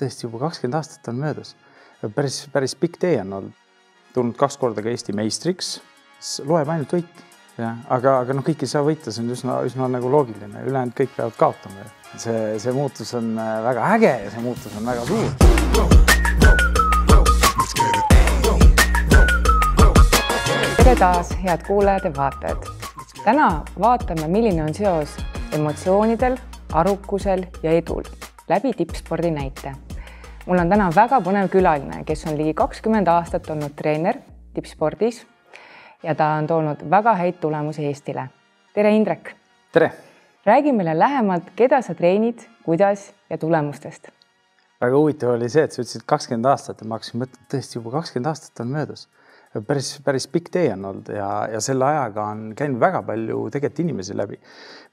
tõesti juba kakskümmend aastat on möödas. päris, päris pikk tee on olnud. tulnud kaks korda ka Eesti meistriks, loeb ainult võit. jah, aga, aga noh, kõik ei saa võita, see on üsna, üsna nagu loogiline, ülejäänud kõik peavad kaotama. see, see muutus on äh, väga äge ja see muutus on väga suur. tere taas, head kuulajad ja vaatajad. täna vaatame, milline on seos emotsioonidel, arukusel ja edul läbi tippspordi näite. mul on täna väga põnev külaline, kes on ligi kakskümmend aastat olnud treener tippspordis ja ta on toonud väga häid tulemusi Eestile. tere, Indrek! tere! räägi meile lähemalt, keda sa treenid, kuidas ja tulemustest. väga huvitav oli see, et sa ütlesid kakskümmend aastat ja ma hakkasin mõtlema, tõesti juba kakskümmend aastat on möödas päris, päris pikk tee on olnud ja, ja selle ajaga on käinud väga palju tegelikult inimesi läbi.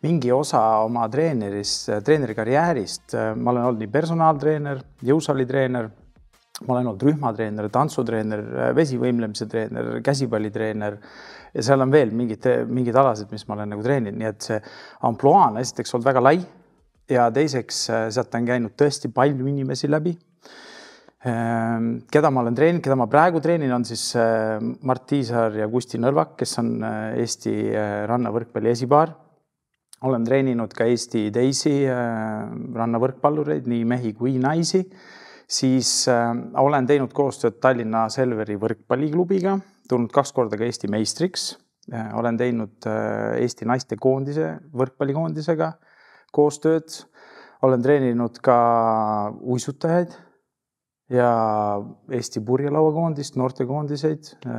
mingi osa oma treenerist, treenerikarjäärist, ma olen olnud nii personaaltreener, jõusaalitreener, ma olen olnud rühmatreener, tantsutreener, vesivõimlemise treener, käsipallitreener ja seal on veel mingid, mingid alasid, mis ma olen nagu treeninud, nii et see ampluaa on esiteks olnud väga lai ja teiseks sealt on käinud tõesti palju inimesi läbi Ehm, keda ma olen treeninud, keda ma praegu treenin, on siis äh, Mart Tiisar ja Kusti Nõlvak, kes on äh, Eesti äh, rannavõrkpalli esipaar. olen treeninud ka Eesti teisi rannavõrkpallureid, nii mehi kui naisi. siis olen teinud koostööd Tallinna Selveri võrkpalliklubiga, tulnud kaks korda ka Eesti meistriks. olen teinud Eesti naistekoondise, võrkpallikoondisega koostööd. olen treeninud ka uisutajaid ja Eesti purjelauakoondist, noortekoondiseid. Äh,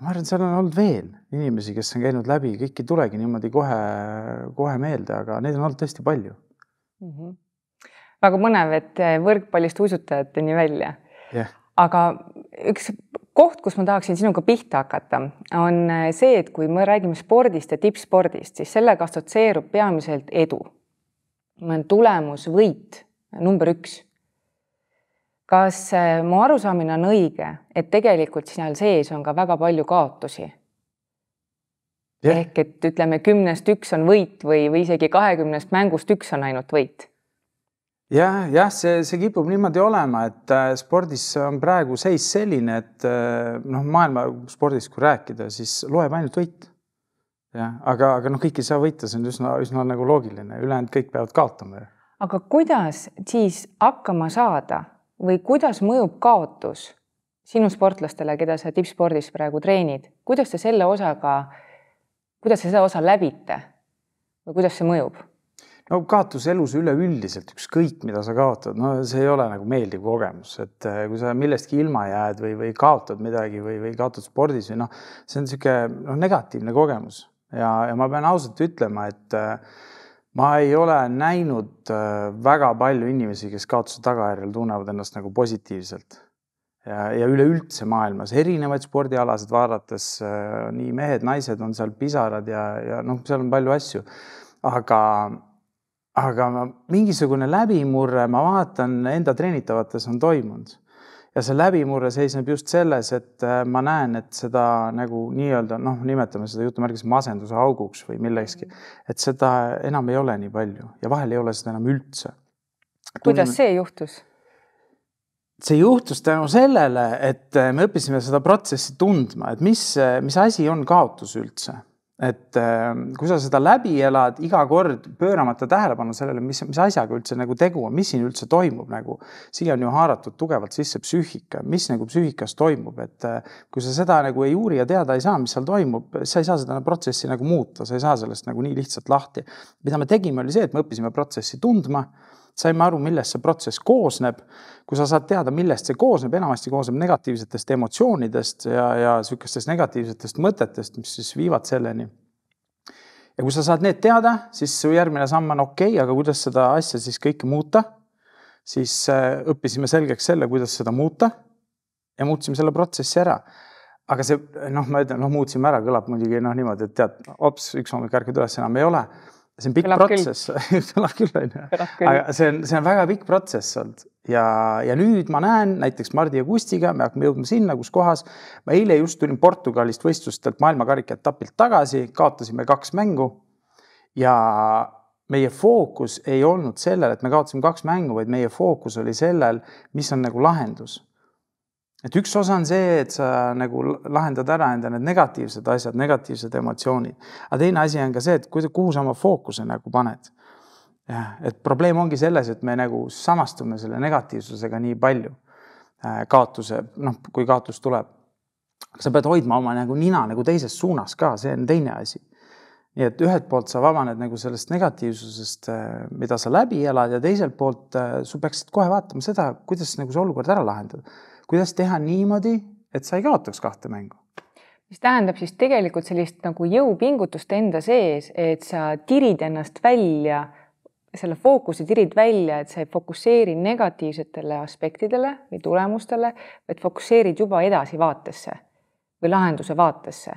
ma arvan, et seal on olnud veel inimesi, kes on käinud läbi, kõik ei tulegi niimoodi kohe-kohe meelde, aga neid on olnud tõesti palju mm. -hmm. väga põnev, et äh, võrkpallist uisutajateni välja yeah.. aga üks koht, kus ma tahaksin sinuga pihta hakata, on äh, see, et kui me räägime spordist ja tippspordist, siis sellega assotsieerub peamiselt edu. tulemus, võit number üks kas äh, mu arusaamine on õige, et tegelikult seal sees on ka väga palju kaotusi yeah.? ehk et ütleme, kümnest üks on võit või, või isegi kahekümnest mängust üks on ainult võit jah, jah, see, see kipub niimoodi olema, et äh, spordis on praegu seis selline, et äh, noh, maailma spordis, kui rääkida, siis loeb ainult võit. jah, aga, aga noh, kõik ei saa võita, see on üsna, üsna nagu loogiline, ülejäänud kõik peavad kaotama. aga kuidas siis hakkama saada või kuidas mõjub kaotus sinu sportlastele, keda sa tippspordis praegu treenid, kuidas te selle osaga, kuidas te seda osa läbite või kuidas see mõjub? no kaotus elus üleüldiselt, ükskõik mida sa kaotad, no see ei ole nagu meeldiv kogemus, et äh, kui sa millestki ilma jääd või, või kaotad midagi või, või kaotad spordis või noh, see on niisugune noh, negatiivne kogemus ja, ja ma pean ausalt ütlema, et äh, ma ei ole näinud äh, väga palju inimesi, kes kaotuse tagajärjel tunnevad ennast nagu positiivselt. ja, ja üleüldse maailmas erinevaid spordialasid vaadates äh, nii mehed, naised on seal pisarad ja, ja noh, seal on palju asju. aga, aga mingisugune läbimurre ma vaatan enda treenitavates on toimunud ja see läbimurre seisneb just selles, et äh, ma näen, et seda nagu nii-öelda noh, nimetame seda jutumärkides masenduse auguks või millekski, et seda enam ei ole nii palju ja vahel ei ole seda enam üldse. kuidas see juhtus? see juhtus tänu sellele, et äh, me õppisime seda protsessi tundma, et mis, äh, mis asi on kaotus üldse et ähm, kui sa seda läbi elad iga kord pööramata tähelepanu sellele, mis, mis asjaga üldse nagu tegu on, mis siin üldse toimub nagu. siia on ju haaratud tugevalt sisse psüühika, mis nagu psüühikas toimub, et äh, kui sa seda nagu ei uuri ja teada ei saa, mis seal toimub, sa ei saa seda protsessi nagu muuta, sa ei saa sellest nagu nii lihtsalt lahti. mida me tegime, oli see, et me õppisime protsessi tundma saime aru, millest see protsess koosneb. kui sa saad teada, millest see koosneb, enamasti koosneb negatiivsetest emotsioonidest ja, ja niisugustest negatiivsetest mõtetest, mis siis viivad selleni. ja kui sa saad need teada, siis su järgmine samm on okei okay,, aga kuidas seda asja siis kõike muuta? siis äh, õppisime selgeks selle, kuidas seda muuta ja muutsime selle protsessi ära aga see noh, ma ütlen, noh, muutsime ära, kõlab muidugi noh, niimoodi, et tead, hops, üks hommik ärkad üles, enam ei ole see on pikk Kõlab protsess, kõlab küll, onju. aga see on, see on väga pikk protsess olnud ja, ja nüüd ma näen näiteks Mardi ja Kustiga, me hakkame jõudma sinna, kus kohas ma eile just tulin Portugalist võistlustelt maailmakarika etapilt tagasi, kaotasime kaks mängu. ja meie fookus ei olnud sellel, et me kaotasime kaks mängu, vaid meie fookus oli sellel, mis on nagu lahendus et üks osa on see, et sa nagu lahendad ära enda need negatiivsed asjad, negatiivsed emotsioonid. aga teine asi on ka see, et kuhu sa oma fookuse nagu paned. jah, et probleem ongi selles, et me nagu samastume selle negatiivsusega nii palju. Äh, kaotuse, noh, kui kaotus tuleb. sa pead hoidma oma nagu nina nagu teises suunas ka, see on teine asi nii et ühelt poolt sa vabaned nagu sellest negatiivsusest, äh, mida sa läbi elad ja teiselt poolt äh, sa peaksid kohe vaatama seda, kuidas nagu see olukord ära lahendada kuidas teha niimoodi, et sa ei kaotaks kahte mängu? mis tähendab siis tegelikult sellist nagu jõupingutust enda sees, et sa tirid ennast välja, selle fookuse tirid välja, et sa ei fokusseeri negatiivsetele aspektidele või tulemustele, vaid fokusseerid juba edasivaatesse või lahenduse vaatesse.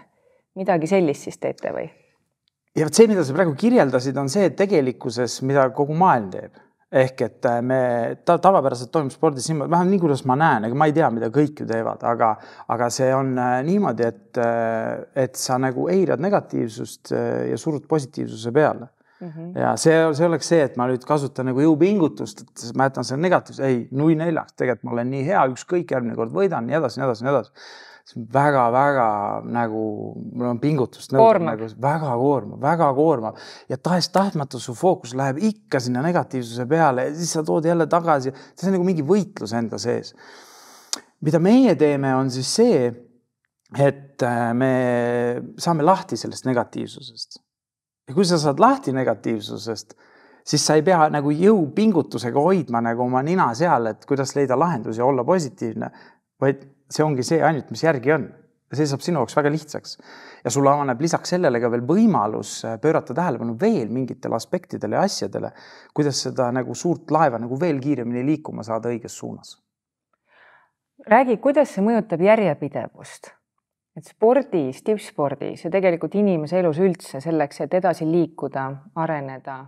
midagi sellist siis teete või? ja vot see, mida sa praegu kirjeldasid, on see, et tegelikkuses, mida kogu maailm teeb, ehk et äh, me ta, tavapäraselt toimub spordis niimoodi, vähemalt nii, kuidas ma näen, ega ma ei tea, mida kõik ju teevad, aga, aga see on äh, niimoodi, et, äh, et sa nagu eirad negatiivsust ja surud positiivsuse peale mm. -hmm. ja see, see oleks see, et ma nüüd kasutan nagu jõupingutust, et ma jätan selle negatiivse, ei, nui neljaks, tegelikult ma olen nii hea, ükskõik, järgmine kord võidan, nii edasi, nii edasi, nii edasi väga-väga nagu mul on pingutust nõudnud, nagu väga koormav, väga koormav ja tahes-tahtmatu su fookus läheb ikka sinna negatiivsuse peale ja siis sa tood jälle tagasi, see on nagu mingi võitlus enda sees. mida meie teeme, on siis see, et äh, me saame lahti sellest negatiivsusest. ja kui sa saad lahti negatiivsusest siis sa ei pea nagu jõupingutusega hoidma nagu oma nina seal, et kuidas leida lahendusi, olla positiivne, vaid see ongi see ainult, mis järgi on. see saab sinu jaoks väga lihtsaks ja sul avaneb lisaks sellele ka veel võimalus äh, pöörata tähelepanu veel mingitele aspektidele ja asjadele, kuidas seda nagu suurt laeva nagu veel kiiremini liikuma saada õiges suunas. räägi, kuidas see mõjutab järjepidevust? et spordis, tippspordis ja tegelikult inimese elus üldse selleks, et edasi liikuda, areneda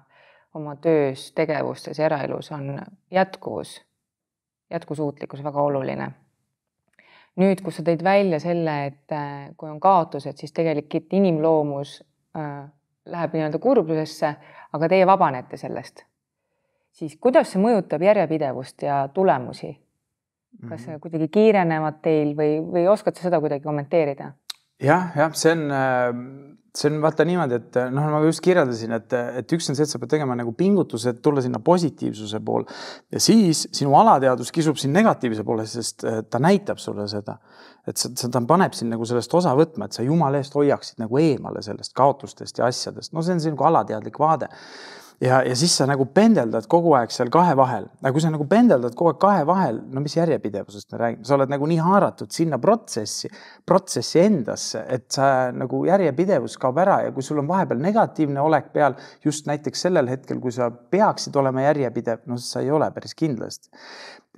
oma töös, tegevustes, eraelus on jätkuvus, jätkusuutlikkus väga oluline nüüd, kus sa tõid välja selle, et äh, kui on kaotused, siis tegelikult inimloomus äh, läheb nii-öelda kurblusesse, aga teie vabanete sellest, siis kuidas see mõjutab järjepidevust ja tulemusi? kas mm -hmm. kuidagi kiirenevad teil või, või oskad sa seda kuidagi kommenteerida? jah, jah, see on, ähm, see on vaata niimoodi, et äh, noh, ma just kirjeldasin, et, et üks on see, et sa pead tegema nagu pingutuse, et tulla sinna positiivsuse poole ja siis sinu alateadvus kisub sind negatiivse poole, sest äh, ta näitab sulle seda, et sa, ta paneb sind nagu sellest osa võtma, et sa jumala eest hoiaksid nagu eemale sellest kaotustest ja asjadest, no see on see nagu alateadlik vaade ja, ja siis sa nagu pendeldad kogu aeg seal kahe vahel, aga kui sa nagu pendeldad kogu aeg kahe vahel, no mis järjepidevusest me räägime, sa oled nagu nii haaratud sinna protsessi, protsessi endasse, et sa nagu järjepidevus kaob ära ja kui sul on vahepeal negatiivne olek peal just näiteks sellel hetkel, kui sa peaksid olema järjepidev, no sa ei ole päris kindlasti.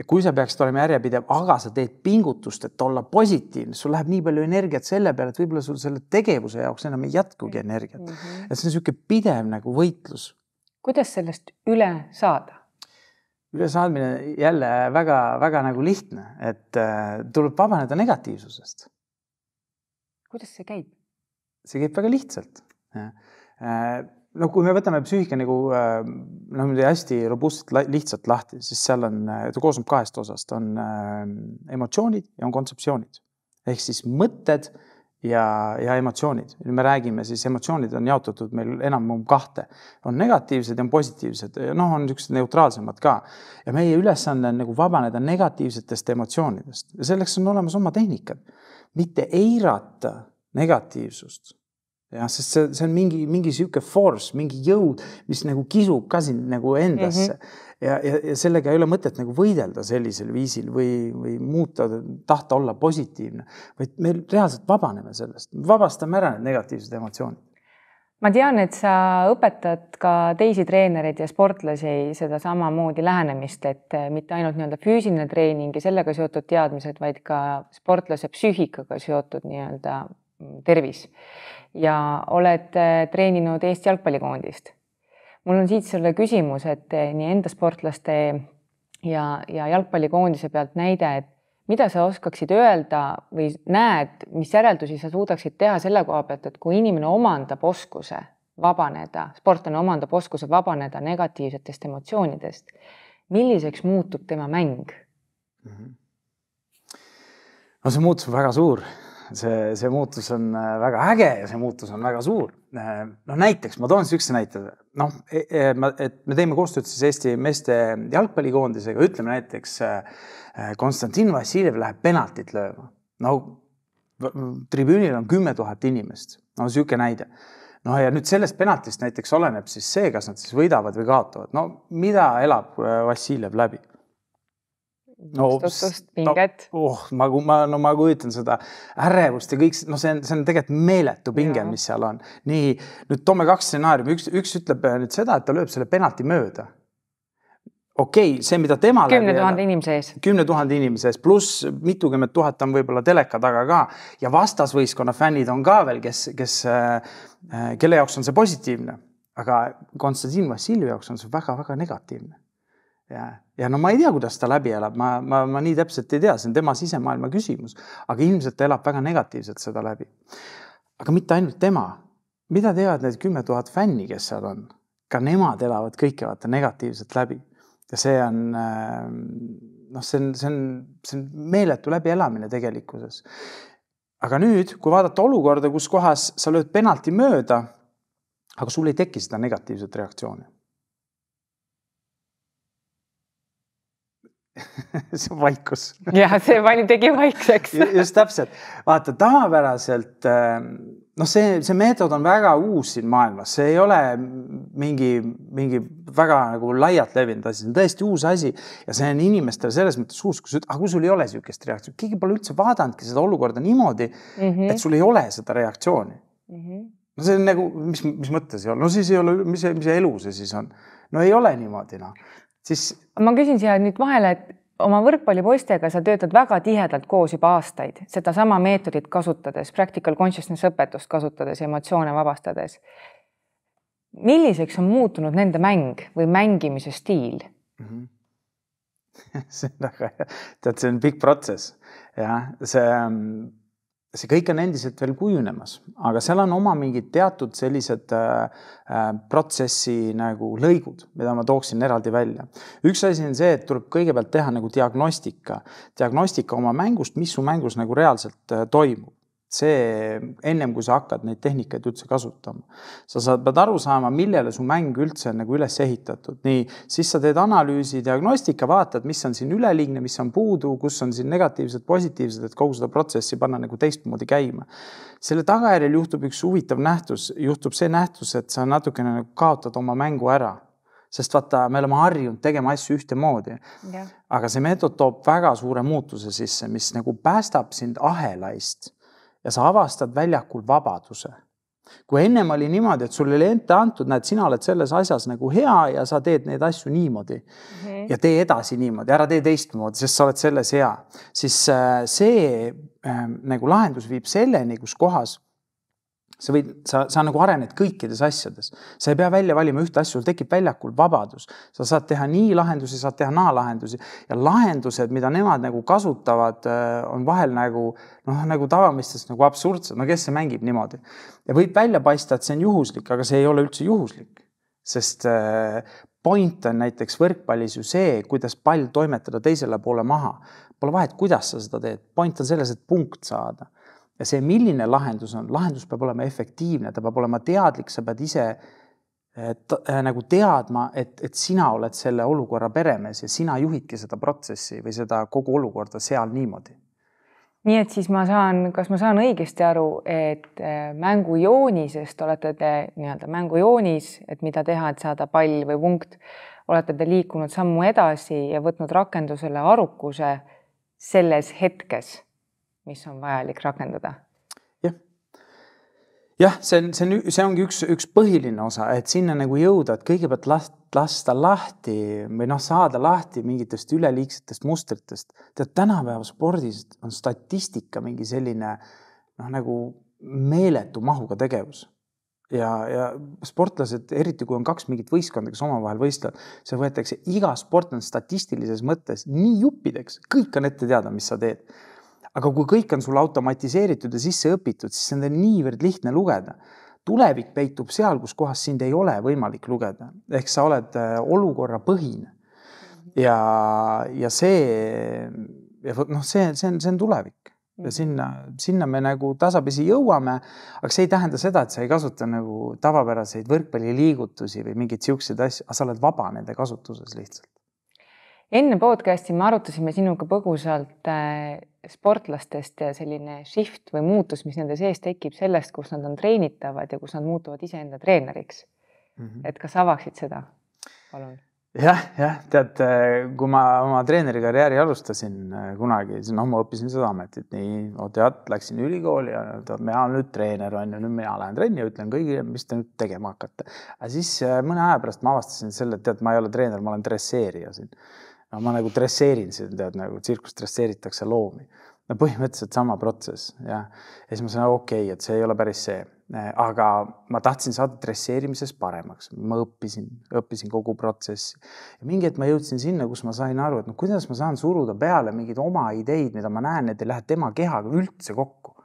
kui sa peaksid olema järjepidev, aga sa teed pingutust, et olla positiivne, sul läheb nii palju energiat selle peale, et võib-olla sul selle tegevuse jaoks enam ei jätkugi mm-hmm. energiat mm. -hmm. et see on niisugune pidev nagu võitlus kuidas sellest üle saada? ülesaadmine jälle väga-väga nagu lihtne, et äh, tuleb vabaneda negatiivsusest. kuidas see käib? see käib väga lihtsalt äh,. no kui me võtame psüühika nagu äh, noh, hästi robustselt lihtsalt lahti, siis seal on, äh, ta koosneb kahest osast, on äh, emotsioonid ja on kontseptsioonid ehk siis mõtted ja, ja emotsioonid. me räägime siis, emotsioonid on jaotatud meil enam-vähem kahte, on negatiivsed ja on positiivsed, noh, on niisugused neutraalsemad ka. ja meie ülesanne on nagu vabaneda negatiivsetest emotsioonidest ja selleks on olemas oma tehnikad. mitte eirata negatiivsust, jah, sest see, see on mingi, mingi sihuke force, mingi jõud, mis nagu kisub ka sind nagu endasse mm. -hmm. ja, ja, ja sellega ei ole mõtet nagu võidelda sellisel viisil või, või muuta, tahta olla positiivne, vaid me reaalselt vabaneme sellest, vabastame ära need negatiivsed emotsioonid ma tean, et sa õpetad ka teisi treenereid ja sportlasi seda samamoodi lähenemist, et eh, mitte ainult nii-öelda füüsiline treening ja sellega seotud teadmised, vaid ka sportlase psüühikaga seotud nii-öelda tervis ja oled äh, treeninud Eesti jalgpallikoondist. mul on siit sulle küsimus, et äh, nii enda sportlaste ja, ja jalgpallikoondise pealt näide, et mida sa oskaksid öelda või näed, mis järeldusi sa suudaksid teha selle koha pealt, et kui inimene omandab oskuse vabaneda, sportlane omandab oskuse vabaneda negatiivsetest emotsioonidest, milliseks muutub tema mäng mm? -hmm. no see muutus on väga suur see, see muutus on äh, väga äge ja see muutus on väga suur. noh, näiteks ma toon sihukese näite, noh, e, e, et me teeme koostööd siis Eesti meeste jalgpallikoondisega, ütleme näiteks äh, Konstantin Vassiljev läheb penaltit lööma. no tribüünil on kümme tuhat inimest, no sihuke näide no ja nüüd sellest penaltist näiteks oleneb siis see, kas nad siis võidavad või kaotavad, no mida elab Vassiljev läbi no, vastutust, pinget no,. oh, ma, ma, no ma kujutan seda ärevust ja kõik, noh, see on, see on tegelikult meeletu pinge, mis seal on. nii, nüüd toome kaks stsenaariumi, üks, üks ütleb äh, nüüd seda, et ta lööb selle penalti mööda okei okay,, see, mida tema. kümne tuhande inimese ees. kümne tuhande inimese ees, pluss mitukümmend tuhat on võib-olla teleka taga ka ja vastasvõistkonna fännid on ka veel, kes, kes, äh, kelle jaoks on see positiivne, aga Konstantin Vassiljevi jaoks on see väga-väga negatiivne ja, ja no ma ei tea, kuidas ta läbi elab, ma, ma, ma nii täpselt ei tea, see on tema sisemaailma küsimus, aga ilmselt ta elab väga negatiivselt seda läbi. aga mitte ainult tema, mida teevad need kümme tuhat fänni, kes seal on, ka nemad elavad kõike vaata negatiivselt läbi ja see on äh, noh, see on, see on, see on meeletu läbielamine tegelikkuses. aga nüüd, kui vaadata olukorda, kus kohas sa lööd penalti mööda, aga sul ei teki seda negatiivset reaktsiooni see on vaikus. jah, see pani, tegi vaikseks just täpselt, vaata tavapäraselt ähm, noh, see, see meetod on väga uus siin maailmas, see ei ole mingi, mingi väga nagu laialt levinud asi, see on täiesti uus asi ja see on inimestele selles mõttes uus, kus, aga kui sul ei ole niisugust reaktsiooni, keegi pole üldse vaadanudki seda olukorda niimoodi mm, -hmm. et sul ei ole seda reaktsiooni mm. -hmm. no see on nagu, mis, mis mõttes ei ole, no siis ei ole, mis, mis elu see siis on? no ei ole niimoodi noh, siis. ma küsin siia nüüd vahele, et oma võrkpallipoistega sa töötad väga tihedalt koos juba aastaid, sedasama meetodit kasutades, practical consciousness õpetust kasutades, emotsioone vabastades. milliseks on muutunud nende mäng või mängimise stiil mm? -hmm see on väga hea, tead, see on pikk protsess, jah, see mm, see kõik on endiselt veel kujunemas, aga seal on oma mingid teatud sellised äh, äh, protsessi nagu lõigud, mida ma tooksin eraldi välja. üks asi on see, et tuleb kõigepealt teha nagu diagnostika, diagnostika oma mängust, mis su mängus nagu reaalselt äh, toimub see, ennem kui sa hakkad neid tehnikaid üldse kasutama, sa saad, pead aru saama, millele su mäng üldse on nagu üles ehitatud, nii, siis sa teed analüüsi, diagnostika, vaatad, mis on siin üleliigne, mis on puudu, kus on siin negatiivsed, positiivsed, et kogu seda protsessi panna nagu teistmoodi käima. selle tagajärjel juhtub üks huvitav nähtus, juhtub see nähtus, et sa natukene nagu kaotad oma mängu ära sest vaata, me oleme harjunud tegema asju ühtemoodi. aga see meetod toob väga suure muutuse sisse, mis nagu päästab sind ahelaist ja sa avastad väljakul vabaduse. kui ennem oli niimoodi, et sulle oli ette antud, näed, sina oled selles asjas nagu hea ja sa teed neid asju niimoodi mm -hmm. ja tee edasi niimoodi, ära tee teistmoodi, sest sa oled selles hea, siis äh, see äh, nagu lahendus viib selleni, kus kohas sa võid, sa, sa nagu arened kõikides asjades, sa ei pea välja valima ühte asja, sul tekib väljakul vabadus, sa saad teha nii lahendusi, saad teha naa lahendusi ja lahendused, mida nemad nagu kasutavad, äh, on vahel nagu noh, nagu tavamistest nagu absurdsed, no kes see mängib niimoodi ja võib välja paista, et see on juhuslik, aga see ei ole üldse juhuslik, sest äh, point on näiteks võrkpallis ju see, kuidas pall toimetada teisele poole maha. Pole vahet, kuidas sa seda teed, point on selles, et punkt saada ja see, milline lahendus on, lahendus peab olema efektiivne, ta peab olema teadlik, sa pead ise et, äh, eh, nagu teadma, et, et sina oled selle olukorra peremees ja sina juhidki seda protsessi või seda kogu olukorda seal niimoodi. nii et siis ma saan, kas ma saan õigesti aru, et eh, mängujoonisest olete te nii-öelda mängujoonis, et mida teha, et saada pall või punkt, olete te liikunud sammu edasi ja võtnud rakendusele arukuse selles hetkes mis on vajalik rakendada ja.? jah, jah, see on, see on, see ongi üks, üks põhiline osa, et sinna nagu jõuda, et kõigepealt last, lasta lahti või noh, saada lahti mingitest üleliigsetest mustritest. tead, tänapäeva spordis on statistika mingi selline noh, nagu meeletu mahuga tegevus ja, ja sportlased, eriti kui on kaks mingit võistkonda, kes omavahel võistlevad, see võetakse iga sportlane statistilises mõttes nii juppideks, kõik on ette teada, mis sa teed aga kui kõik on sul automatiseeritud ja sisse õpitud, siis see on niivõrd lihtne lugeda. tulevik peitub seal, kus kohas sind ei ole võimalik lugeda, ehk sa oled äh, olukorrapõhine. Mhm. ja, ja see ja vot noh, see, see on, see on tulevik ja mhm. sinna, sinna me nagu tasapisi jõuame, aga see ei tähenda seda, et sa ei kasuta nagu tavapäraseid võrkpalliliigutusi või mingeid siukseid asju, aga sa oled vaba nende kasutuses lihtsalt enne podcast'i me arutasime sinuga põgusalt äh, sportlastest ja selline shift või muutus, mis nende sees tekib sellest, kus nad on treenitavad ja kus nad muutuvad iseenda treeneriks mm. -hmm. et kas avaksid seda, palun? jah, jah, tead, äh, kui ma oma treenerikarjääri alustasin äh, kunagi, siis noh, ma õppisin seda ametit nii, tead, läksin ülikooli ja tead, mina olen nüüd treener on ju, nüüd mina lähen trenni ja ütlen kõigile, mis te nüüd tegema hakkate. aga siis mõne aja pärast ma avastasin selle, et tead, ma ei ole treener, ma olen dresseerija siin no ma nagu dresseerin sind, tead nagu tsirkus dresseeritakse loomi. no põhimõtteliselt sama protsess jah. ja siis ma sain, okei okay,, et see ei ole päris see, aga ma tahtsin saada dresseerimises paremaks, ma õppisin, õppisin kogu protsessi. ja mingi hetk ma jõudsin sinna, kus ma sain aru, et no kuidas ma saan suruda peale mingeid oma ideid, mida ma näen, need ei lähe tema kehaga üldse kokku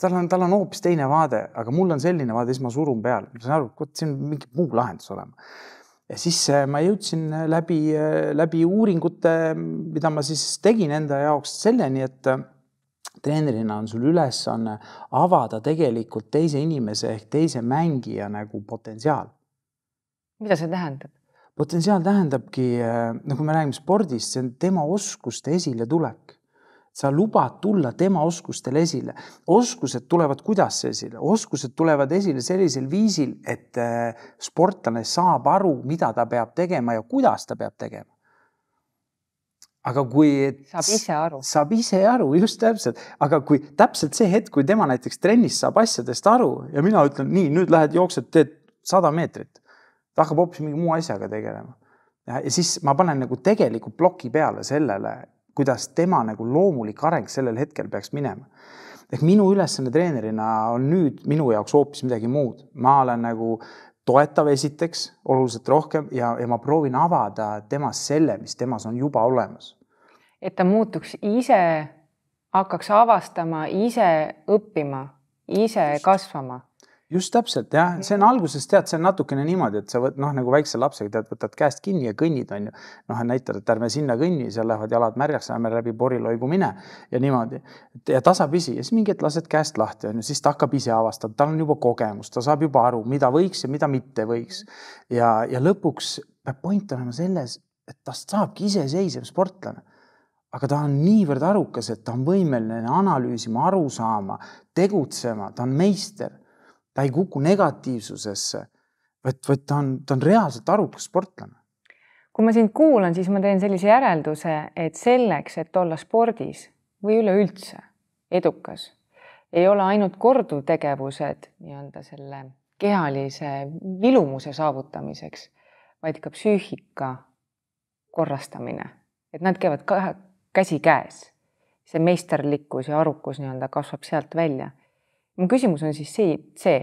tal on, tal on hoopis teine vaade, aga mul on selline vaade, siis ma surun peale, ma saan aru, vot siin on mingi muu lahendus olema ja siis ma jõudsin äh, läbi, äh, läbi uuringute, mida ma siis tegin enda jaoks selleni, et äh, treenerina on sul ülesanne avada tegelikult teise inimese ehk teise mängija nagu potentsiaal. mida see tähendab? potentsiaal tähendabki, no kui me räägime spordist, see on tema oskuste esiletulek sa lubad tulla tema oskustel esile. oskused tulevad kuidas esile? oskused tulevad esile sellisel viisil, et äh, sportlane saab aru, mida ta peab tegema ja kuidas ta peab tegema. aga kui saab ise aru, saab ise aru, just täpselt, aga kui täpselt see hetk, kui tema näiteks trennis saab asjadest aru ja mina ütlen nii, nüüd lähed jooksed, teed sada meetrit, ta hakkab hoopis mingi muu asjaga tegelema ja siis ma panen nagu tegeliku ploki peale sellele, kuidas tema nagu loomulik areng sellel hetkel peaks minema. ehk minu ülesanne treenerina on nüüd minu jaoks hoopis midagi muud, ma olen nagu toetav esiteks oluliselt rohkem ja, ja ma proovin avada temas selle, mis temas on juba olemas. et ta muutuks ise, hakkaks avastama, ise õppima, ise Just. kasvama just täpselt jah, see on alguses tead, see on natukene niimoodi, et sa võt-, noh, nagu väikse lapsega tead, võtad käest kinni ja kõnnid, on ju. noh, näitad, et ärme sinna kõnni, seal lähevad jalad märjaks, ärme läbi poriloigu mine ja niimoodi. ja tasapisi ja siis mingi hetk lased käest lahti, on ju, siis ta hakkab ise avastama, tal on juba kogemus, ta saab juba aru, mida võiks ja mida mitte võiks. ja, ja lõpuks peab point olema selles, et tast saabki iseseisev sportlane aga ta on niivõrd arukas, et ta on võimeline analüüsima, aru saama, tegutsema, ta on meister ta ei kuku negatiivsusesse, vaid, vaid ta on, ta on reaalselt arukas sportlane. kui ma sind kuulan, siis ma teen sellise järelduse, et selleks, et olla spordis või üleüldse edukas, ei ole ainult korduvtegevused nii-öelda selle kehalise vilumuse saavutamiseks, vaid ka psüühika korrastamine, et nad käivad käsikäes. see meisterlikkus ja arukus nii-öelda kasvab sealt välja mu küsimus on siis see, see,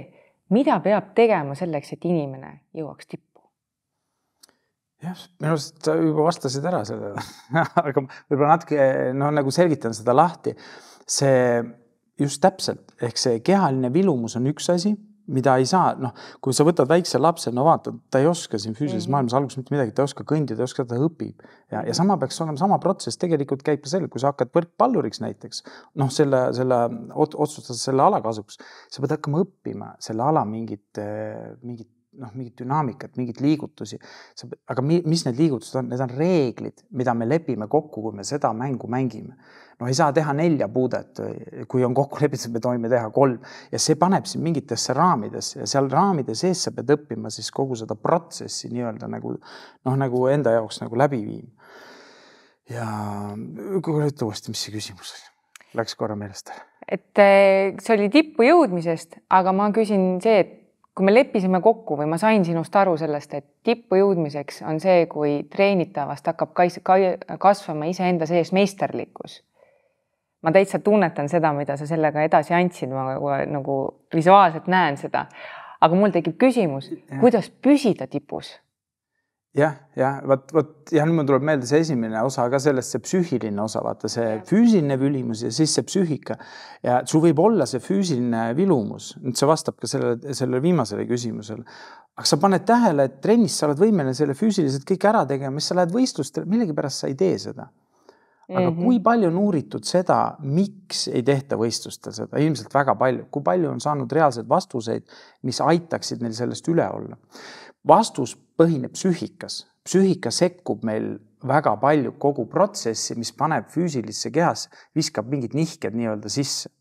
mida peab tegema selleks, et inimene jõuaks tippu? jah, minu arust sa juba vastasid ära sellele aga võib-olla natuke noh, nagu selgitan seda lahti. see just täpselt ehk see kehaline vilumus on üks asi mida ei saa, noh, kui sa võtad väikse lapse, no vaata, ta ei oska siin füüsilises mhm. maailmas alguses mitte midagi, ta ei oska kõndida, ei oska, ta õpib ja, ja sama peaks olema, sama protsess tegelikult käib ka sellel, kui sa hakkad võrkpalluriks näiteks noh, selle, selle ot, otsustad selle ala kasuks, sa pead hakkama õppima selle ala mingit, mingit noh, mingit dünaamikat, mingeid liigutusi. aga mi, mis need liigutused on, need on reeglid, mida me lepime kokku, kui me seda mängu mängime. no ei saa teha nelja puudet, eh, kui on kokku lepitud, me tohime teha kolm ja see paneb sind mingitesse raamidesse ja seal raamide sees sa pead õppima siis kogu seda protsessi nii-öelda nagu noh, nagu enda jaoks nagu läbi viima. ja kuule, ütle uuesti, mis see küsimus oli? Läks korra meelest ära. et eh, see oli tippu jõudmisest, aga ma küsin see, et kui me leppisime kokku või ma sain sinust aru sellest, et tippu jõudmiseks on see, kui treenitavast hakkab kais-, kasvama iseenda sees meisterlikkus. ma täitsa tunnetan seda, mida sa sellega edasi andsid, ma nagu visuaalselt näen seda. aga mul tekib küsimus, kuidas püsida tipus jah, jah, vot, vot jah, nüüd mul tuleb meelde see esimene osa ka sellest, see psüühiline osa, vaata see ja. füüsiline vilumus ja siis see psüühika. ja sul võib olla see füüsiline vilumus, nüüd see vastab ka sellele, sellele viimasele küsimusele. aga sa paned tähele, et trennis sa oled võimeline selle füüsiliselt kõik ära tegema, siis sa lähed võistlustele, millegipärast sa ei tee seda aga mm -hmm. kui palju on uuritud seda, miks ei tehta võistlustel seda, ilmselt väga palju, kui palju on saanud reaalseid vastuseid, mis aitaksid neil sellest üle olla vastus põhineb psüühikas, psüühika sekkub meil väga palju kogu protsessi, mis paneb füüsilisse kehasse, viskab mingid nihked nii-öelda sisse.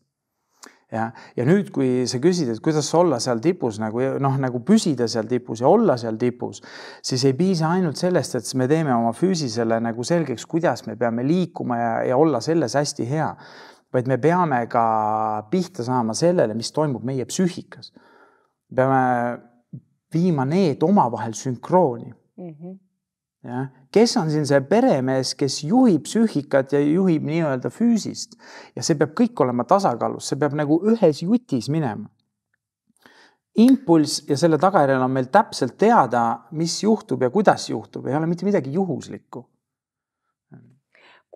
ja, ja nüüd, kui sa küsid, et kuidas olla seal tipus nagu noh, nagu püsida seal tipus ja olla seal tipus, siis ei piisa ainult sellest, et me teeme oma füüsisele nagu selgeks, kuidas me peame liikuma ja, ja olla selles hästi hea, vaid me peame ka pihta saama sellele, mis toimub meie psüühikas. peame viima need omavahel sünkrooni mm. -hmm. Ja, kes on siin see peremees, kes juhib psüühikat ja juhib nii-öelda füüsist ja see peab kõik olema tasakaalus, see peab nagu ühes jutis minema. impulss ja selle tagajärjel on meil täpselt teada, mis juhtub ja kuidas juhtub, ei ole mitte midagi juhuslikku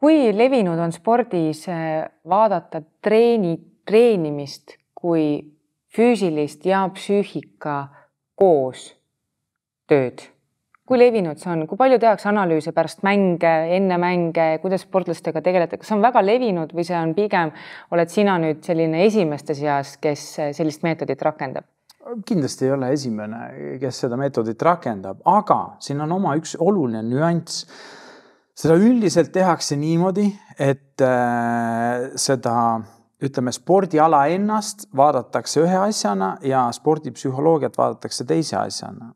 kui levinud on spordis äh, vaadata treeni, treenimist kui füüsilist ja psüühika koos tööd? kui levinud see on, kui palju tehakse analüüse pärast mänge, enne mänge, kuidas sportlastega tegeleda, kas see on väga levinud või see on pigem, oled sina nüüd selline esimeste seas, kes sellist meetodit rakendab? kindlasti ei ole esimene, kes seda meetodit rakendab, aga siin on oma üks oluline nüanss. seda üldiselt tehakse niimoodi, et äh, seda ütleme, spordiala ennast vaadatakse ühe asjana ja spordipsühholoogiat vaadatakse teise asjana.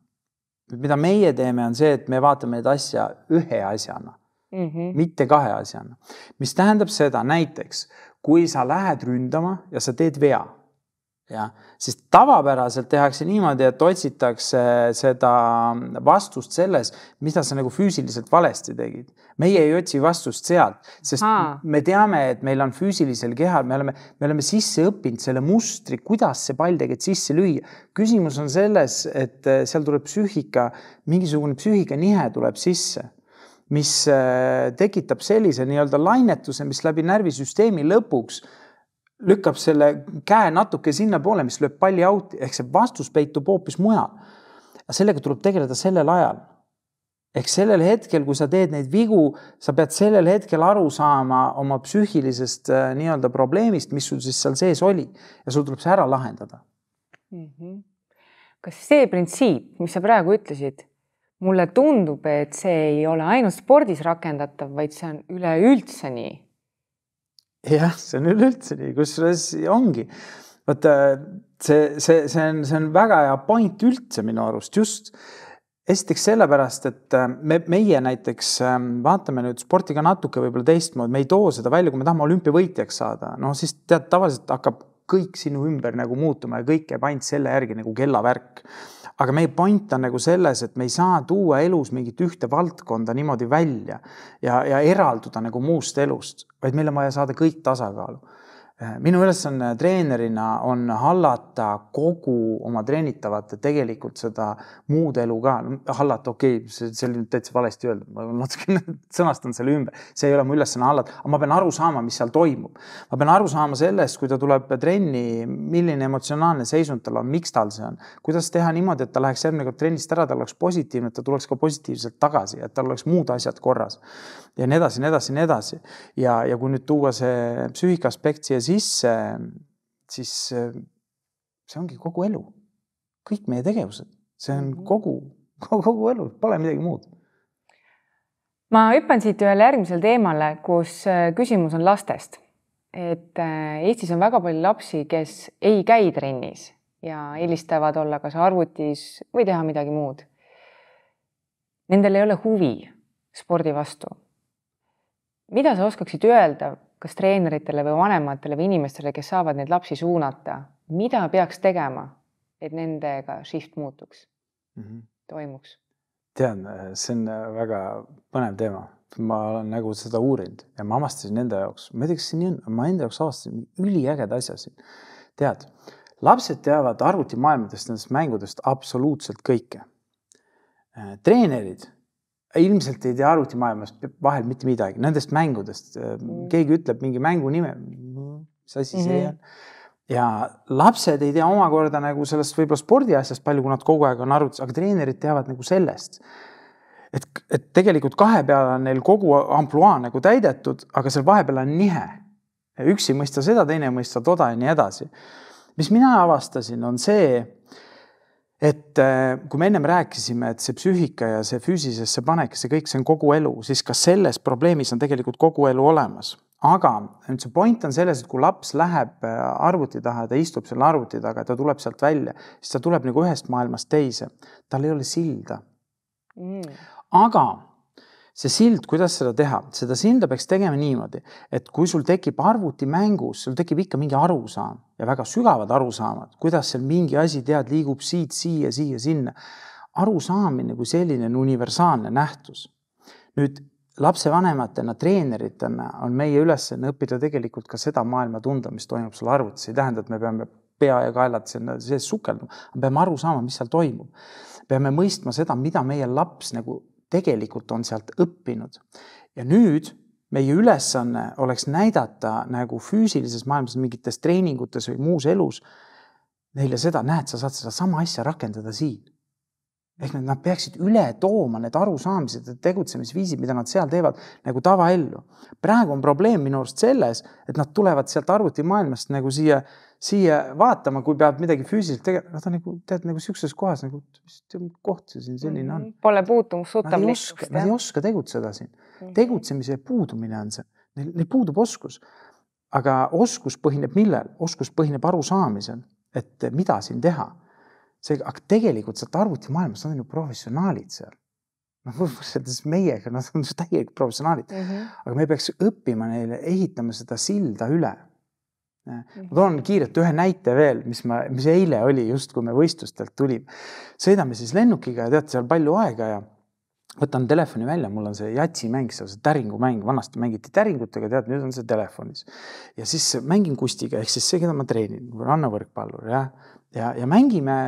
mida meie teeme, on see, et me vaatame neid asja ühe asjana mm, -hmm. mitte kahe asjana, mis tähendab seda näiteks, kui sa lähed ründama ja sa teed vea jah, sest tavapäraselt tehakse niimoodi, et otsitakse seda vastust selles, mida sa nagu füüsiliselt valesti tegid. meie ei otsi vastust sealt, sest Aa. me teame, et meil on füüsilisel kehal, me oleme, me oleme sisse õppinud selle mustri, kuidas see pall tegelikult sisse lüüa. küsimus on selles, et eh, seal tuleb psüühika, mingisugune psüühikanihe tuleb sisse mis eh, tekitab sellise nii-öelda lainetuse, mis läbi närvisüsteemi lõpuks äh, lükkab selle käe natuke sinnapoole, mis lööb palli out'i ehk see vastus peitub hoopis mujal. sellega tuleb tegeleda sellel ajal. ehk sellel hetkel, kui sa teed neid vigu, sa pead sellel hetkel aru saama oma psüühilisest äh, nii-öelda probleemist, mis sul siis seal sees oli ja sul tuleb see ära lahendada mm. -hmm. kas see printsiip, mis sa praegu ütlesid, mulle tundub, et see ei ole ainult spordis rakendatav, vaid see on üleüldse nii jah, see on üleüldse nii, kusjuures ongi. vaata see, see, see on, see on väga hea point üldse minu arust just esiteks sellepärast, et äh, me, meie näiteks ähm, vaatame nüüd sporti ka natuke võib-olla teistmoodi, me ei too seda välja, kui me tahame olümpiavõitjaks saada, no siis tead, tavaliselt hakkab kõik sinu ümber nagu muutuma ja kõik käib ainult selle järgi nagu kellavärk. aga meie point on nagu selles, et me ei saa tuua elus mingit ühte valdkonda niimoodi välja ja, ja eralduda nagu muust elust, vaid meil on vaja saada kõik tasakaalu Äh, minu ülesanne treenerina on hallata kogu oma treenitavate tegelikult seda muud elu ka, hallata, okei okay,, see, see oli nüüd täitsa valesti öeldud, ma natukene sõnastan selle ümber, see ei ole mu ülesanne hallata, aga ma pean aru saama, mis seal toimub. ma pean aru saama sellest, kui ta tuleb trenni, milline emotsionaalne seisund tal on, miks tal see on, kuidas teha niimoodi, et ta läheks järgmine kord trennist ära, tal oleks positiivne, et ta tuleks ka positiivselt tagasi, et tal oleks muud asjad korras ja nii edasi, nii edasi, nii edasi ja, ja kui nüüd tuua see psüühika aspekt siia sisse, siis äh, see ongi kogu elu, kõik meie tegevused, see on mhm. kogu, kogu elu, pole midagi muud. ma hüppan siit ühele järgmisele teemale, kus äh, küsimus on lastest. et äh, Eestis on väga palju lapsi, kes ei käi trennis ja eelistavad olla kas arvutis või teha midagi muud. Nendel ei ole huvi spordi vastu. mida sa oskaksid öelda kas treeneritele või vanematele või inimestele, kes saavad neid lapsi suunata, mida peaks tegema, et nendega shift muutuks mm, -hmm. toimuks? tean, see on äh, väga põnev teema, ma olen nagu seda uurinud ja ma avastasin enda jaoks, ma ei tea, kas see nii on, ma enda jaoks avastasin üliägeda asja siin. tead, lapsed teavad arvutimaailmadest, nendest mängudest absoluutselt kõike. Äh, treenerid ilmselt ei tea arvutimaailmas vahel mitte midagi, nendest mängudest äh, mm., keegi ütleb mingi mängu nime, mm, mis asi see mm -hmm. on. ja lapsed ei tea omakorda nagu sellest võib-olla spordiasjast palju, kui nad kogu aeg on arvutis, aga treenerid teavad nagu sellest. et, et tegelikult kahe peale on neil kogu ampluaa nagu täidetud, aga seal vahepeal on nihe. üks ei mõista seda, teine ei mõista toda ja nii edasi. mis mina avastasin, on see et äh, kui me ennem rääkisime, et see psüühika ja see füüsilisesse panek, see kõik, see on kogu elu, siis ka selles probleemis on tegelikult kogu elu olemas. aga nüüd see point on selles, et kui laps läheb äh, arvuti taha, ta istub seal arvuti taga, ta tuleb sealt välja, siis ta tuleb nagu ühest maailmast teise. tal ei ole silda mm.. aga see sild, kuidas seda teha, seda silda peaks tegema niimoodi, et kui sul tekib arvuti mängus, sul tekib ikka mingi arusaam ja väga sügavad arusaamad, kuidas seal mingi asi tead, liigub siit siia, siia, sinna. arusaamine kui selline on universaalne nähtus. nüüd lapsevanematena, treeneritena on meie ülesanne õppida tegelikult ka seda maailma tunda, mis toimub sul arvutis, ei tähenda, et me peame pea ja kaelad sinna sees sukelduma, peame aru saama, mis seal toimub. peame mõistma seda, mida meie laps nagu tegelikult on sealt õppinud. ja nüüd meie ülesanne oleks näidata nagu füüsilises maailmas mingites treeningutes või muus elus neile seda, näed, sa saad sedasama asja rakendada siin ehk nad peaksid üle tooma need arusaamised ja tegutsemisviisid, mida nad seal teevad nagu tavaellu. praegu on probleem minu arust selles, et nad tulevad sealt arvutimaailmast nagu siia, siia vaatama, kui peab midagi füüsiliselt tegema, nad on nagu tead nagu sihukeses kohas nagu, mis koht see siin selline on. Mm, pole puutumussuttav. Nad ei oska, nad ei oska tegutseda siin, mm. tegutsemise puudumine on see, neil, neil puudub oskus. aga oskus põhineb millel, oskus põhineb arusaamisel, et mida siin teha seega, aga tegelikult sealt arvutimaailmast on ju professionaalid seal. noh, mhm. võrreldes meiega, nad on täielik professionaalid mm, -hmm. aga me peaks õppima neile, ehitama seda silda üle. ma toon mhm. kiirelt ühe näite veel, mis ma, mis eile oli just, kui me võistlustelt tulime. sõidame siis lennukiga ja teate seal palju aega ja võtan telefoni välja, mul on see jatsimäng seal, see täringumäng, vanasti mängiti täringutega, tead, nüüd on see telefonis. ja siis mängin kustiga ehk siis see, keda ma treenin, rannavõrkpallur jah, ja, ja, ja mängime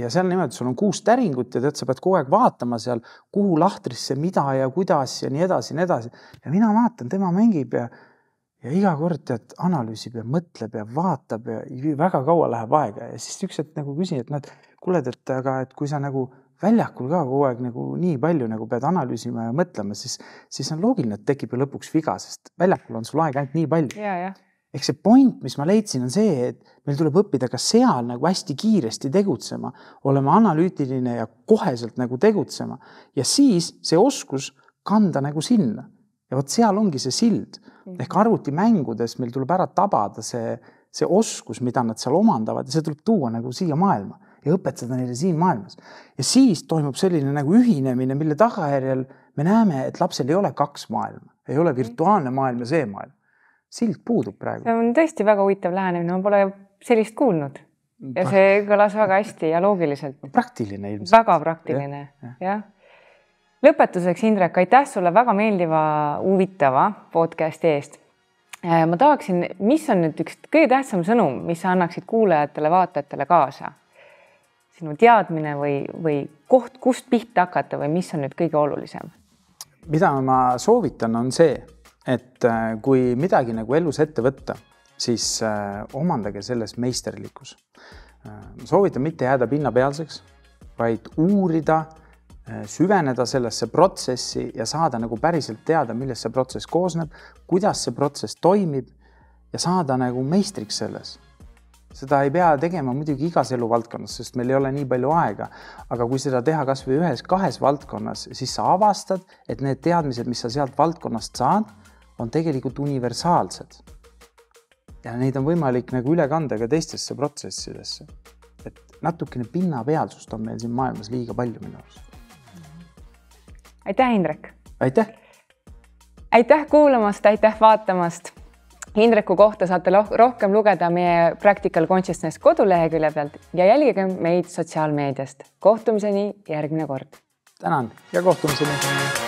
ja seal niimoodi, sul on kuus täringut ja tead, sa pead kogu aeg vaatama seal, kuhu lahtrisse, mida ja kuidas ja nii edasi ja nii edasi. ja mina vaatan, tema mängib ja, ja iga kord tead analüüsib ja mõtleb ja vaatab ja väga kaua läheb aega ja siis üks hetk nagu küsin, et noh, et kuule, et aga, et kui sa nagu väljakul ka kogu aeg nagu nii palju nagu pead analüüsima ja mõtlema, siis, siis on loogiline, et tekib ju lõpuks viga, sest väljakul on sul aega ainult nii palju. ja, jah ehk see point, mis ma leidsin, on see, et meil tuleb õppida ka seal nagu hästi kiiresti tegutsema, olema analüütiline ja koheselt nagu tegutsema ja siis see oskus kanda nagu sinna. ja vot seal ongi see sild ehk arvutimängudes meil tuleb ära tabada see, see oskus, mida nad seal omandavad ja see tuleb tuua nagu siia maailma ja õpetada neile siin maailmas. ja siis toimub selline nagu ühinemine, mille tagajärjel me näeme, et lapsel ei ole kaks maailma, ei ole virtuaalne maailm ja see maailm sild puudub praegu. see on tõesti väga huvitav lähenemine, ma pole sellist kuulnud ja see kõlas väga hästi ja loogiliselt. praktiline ilmselt. väga praktiline, jah ja. ja.. lõpetuseks, Indrek, aitäh sulle väga meeldiva, huvitava podcast'i eest. Äh, ma tahaksin, mis on nüüd üks kõige tähtsam sõnum, mis sa annaksid kuulajatele-vaatajatele kaasa? sinu teadmine või, või koht, kust pihta hakata või mis on nüüd kõige olulisem? mida ma soovitan, on see et äh, kui midagi nagu elus ette võtta, siis äh, omandage selles meisterlikkus. Äh, ma soovitan mitte jääda pinnapealseks, vaid uurida, süveneda sellesse protsessi ja saada nagu päriselt teada, millest see protsess koosneb, kuidas see protsess toimib ja saada nagu meistriks selles seda ei pea tegema muidugi igas eluvaldkonnas, sest meil ei ole nii palju aega. aga kui seda teha kasvõi ühes-kahes valdkonnas, siis sa avastad, et need teadmised, mis sa sealt valdkonnast saad on tegelikult universaalsed. ja neid on võimalik nagu üle kanda ka teistesse protsessidesse. et natukene pinnapealsust on meil siin maailmas liiga palju minu arust. aitäh, Indrek. aitäh. aitäh kuulamast, aitäh vaatamast. Indreku kohta saate rohkem lugeda meie Practical Consciousness kodulehekülje pealt ja jälgige meid sotsiaalmeediast. kohtumiseni järgmine kord. tänan ja kohtumiseni